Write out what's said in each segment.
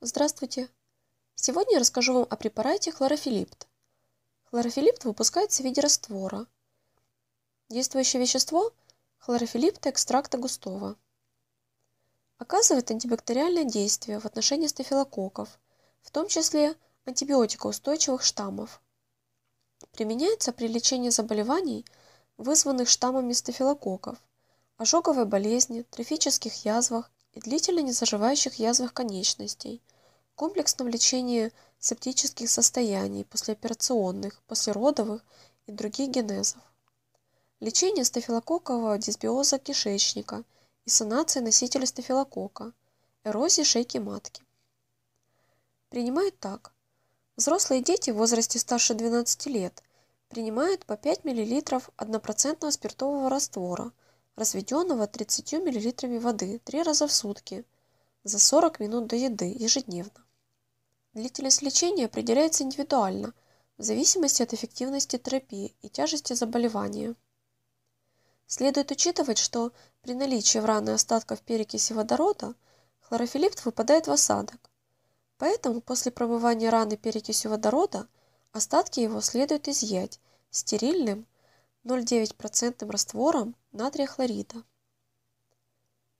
Здравствуйте! Сегодня я расскажу вам о препарате хлорофилипт. Хлорофилипт выпускается в виде раствора. Действующее вещество – хлорофилипта экстракта густого. Оказывает антибактериальное действие в отношении стафилококков, в том числе антибиотикоустойчивых штаммов. Применяется при лечении заболеваний, вызванных штаммами стафилококков, ожоговой болезни, трофических язвах, и длительно незаживающих язвах конечностей, комплексном лечении септических состояний, послеоперационных, послеродовых и других генезов, лечение стафилококкового дисбиоза кишечника и санации носителя стафилококка, эрозии шейки матки. Принимают так. Взрослые дети в возрасте старше 12 лет принимают по 5 мл 1% спиртового раствора – разведенного 30 мл воды 3 раза в сутки за 40 минут до еды ежедневно. Длительность лечения определяется индивидуально, в зависимости от эффективности терапии и тяжести заболевания. Следует учитывать, что при наличии в раны остатков перекиси водорода хлорофилипт выпадает в осадок. Поэтому после промывания раны перекисью водорода остатки его следует изъять стерильным, 0,9% раствором натрия хлорида.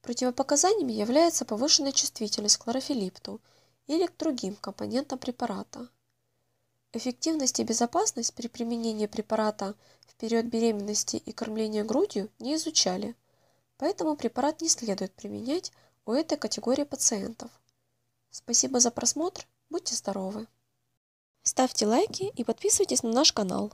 Противопоказаниями является повышенная чувствительность к хлорофилипту или к другим компонентам препарата. Эффективность и безопасность при применении препарата в период беременности и кормления грудью не изучали, поэтому препарат не следует применять у этой категории пациентов. Спасибо за просмотр, будьте здоровы! Ставьте лайки и подписывайтесь на наш канал.